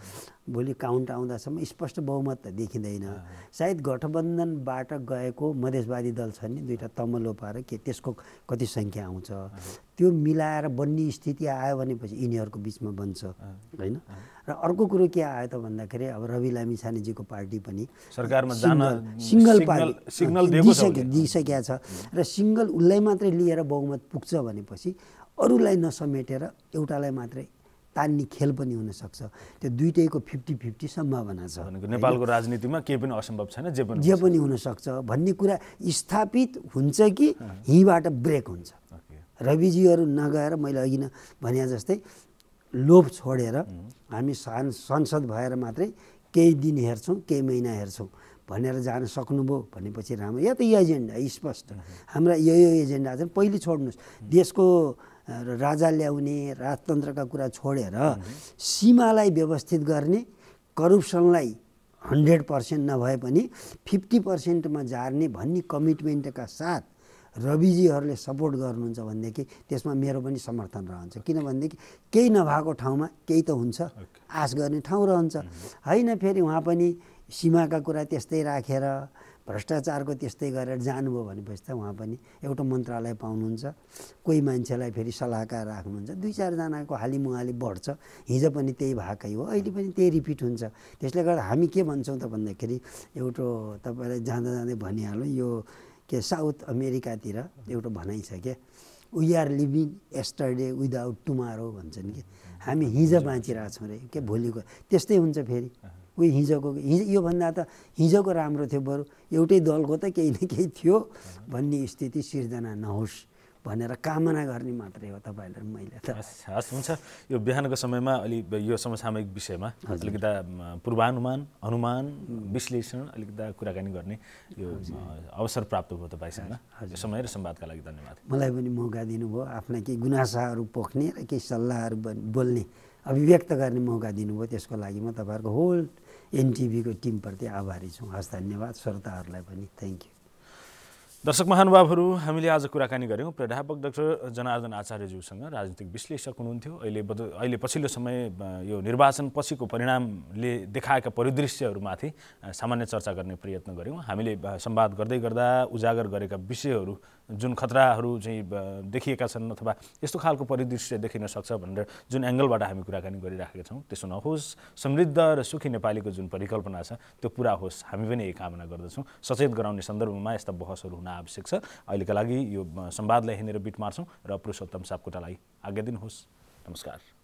भोलि काउन्ट आउँदासम्म स्पष्ट बहुमत त देखिँदैन सायद गठबन्धनबाट गएको मधेसवादी दल छ नि दुइटा तमलो पाएर के त्यसको कति सङ्ख्या आउँछ त्यो मिलाएर बन्ने स्थिति आयो भनेपछि यिनीहरूको बिचमा बन्छ होइन र अर्को कुरो के आयो त भन्दाखेरि अब रवि लामी छानेजीको पार्टी पनि सरकारमा जान सिङ्गल पार्टी सिग्नल दिइसकेका छ र सिङ्गल उसलाई मात्रै लिएर बहुमत पुग्छ भनेपछि अरूलाई नसमेटेर एउटालाई मात्रै तान्ने खेल पनि हुनसक्छ त्यो दुइटैको फिफ्टी फिफ्टी सम्भावना छ नेपालको राजनीतिमा केही पनि असम्भव छैन जे पनि जे पनि हुनसक्छ भन्ने कुरा स्थापित हुन्छ कि यहीँबाट ब्रेक हुन्छ रविजीहरू नगएर मैले अघि नै भने जस्तै लोभ छोडेर हामी सान संसद भएर मात्रै केही दिन हेर्छौँ केही महिना हेर्छौँ भनेर जान सक्नुभयो भनेपछि राम्रो या त यो एजेन्डा स्पष्ट हाम्रा यो यो एजेन्डा चाहिँ पहिले छोड्नुहोस् देशको र राजा ल्याउने राजतन्त्रका कुरा छोडेर सीमालाई व्यवस्थित गर्ने करप्सनलाई हन्ड्रेड पर्सेन्ट नभए पनि फिफ्टी पर्सेन्टमा जार्ने भन्ने कमिटमेन्टका साथ रविजीहरूले सपोर्ट गर्नुहुन्छ भनेदेखि त्यसमा मेरो पनि समर्थन रहन्छ किनभनेदेखि केही नभएको ठाउँमा केही त हुन्छ आश गर्ने ठाउँ रहन्छ होइन फेरि उहाँ पनि सीमाका कुरा त्यस्तै राखेर भ्रष्टाचारको त्यस्तै गरेर जानुभयो भनेपछि त उहाँ पनि एउटा मन्त्रालय पाउनुहुन्छ कोही मान्छेलाई फेरि सल्लाहकार राख्नुहुन्छ दुई चारजनाको हाली मुहाली बढ्छ हिजो पनि त्यही भएकै हो अहिले पनि त्यही रिपिट हुन्छ त्यसले गर्दा हामी के भन्छौँ त भन्दाखेरि एउटा तपाईँलाई जाँदा जाँदै भनिहालौँ यो के साउथ अमेरिकातिर एउटा भनाइ छ क्या we are living yesterday without tomorrow भन्छन् कि हामी हिजो बाँचिरहेछौँ रे के भोलिको त्यस्तै हुन्छ फेरि उयो हिजोको हिजो योभन्दा त हिजोको राम्रो थियो बरु एउटै दलको त केही न केही थियो भन्ने स्थिति सिर्जना नहोस् भनेर कामना गर्ने मात्रै हो तपाईँहरूलाई मैले त हस् हुन्छ यो बिहानको समयमा अलि यो समसामयिक विषयमा अलिकता पूर्वानुमान अनुमान विश्लेषण अलिकता कुराकानी गर्ने यो अवसर प्राप्त भयो तपाईँसँग यो समय र संवादका लागि धन्यवाद मलाई पनि मौका दिनुभयो आफ्ना केही गुनासाहरू पोख्ने र केही सल्लाहहरू बोल्ने अभिव्यक्त गर्ने मौका दिनुभयो त्यसको लागि म तपाईँहरूको होल एनटिभीको टिमप्रति आभारी छौँ हस् धन्यवाद श्रोताहरूलाई पनि थ्याङ्क यू दर्शक महानुभावहरू हामीले आज कुराकानी गऱ्यौँ प्राध्यापक डाक्टर जनार्दन आचार्यज्यूसँग राजनीतिक विश्लेषक हुनुहुन्थ्यो अहिले बद अहिले पछिल्लो समय यो निर्वाचन पछिको परिणामले देखाएका परिदृश्यहरूमाथि सामान्य चर्चा गर्ने प्रयत्न गऱ्यौँ हामीले संवाद गर्दै गर्दा उजागर गरेका विषयहरू जुन खतराहरू चाहिँ देखिएका छन् अथवा यस्तो खालको परिदृश्य देखिन सक्छ भनेर जुन एङ्गलबाट हामी कुराकानी गरिराखेका छौँ त्यसो नहोस् समृद्ध र सुखी नेपालीको जुन परिकल्पना छ त्यो पुरा होस् हामी पनि यही कामना गर्दछौँ सचेत गराउने सन्दर्भमा यस्ता बहसहरू हुन आवश्यक छ अहिलेका लागि यो संवादलाई हिँडेर बिट मार्छौँ र पुरुषोत्तम सापकोटालाई आज्ञा दिनुहोस् नमस्कार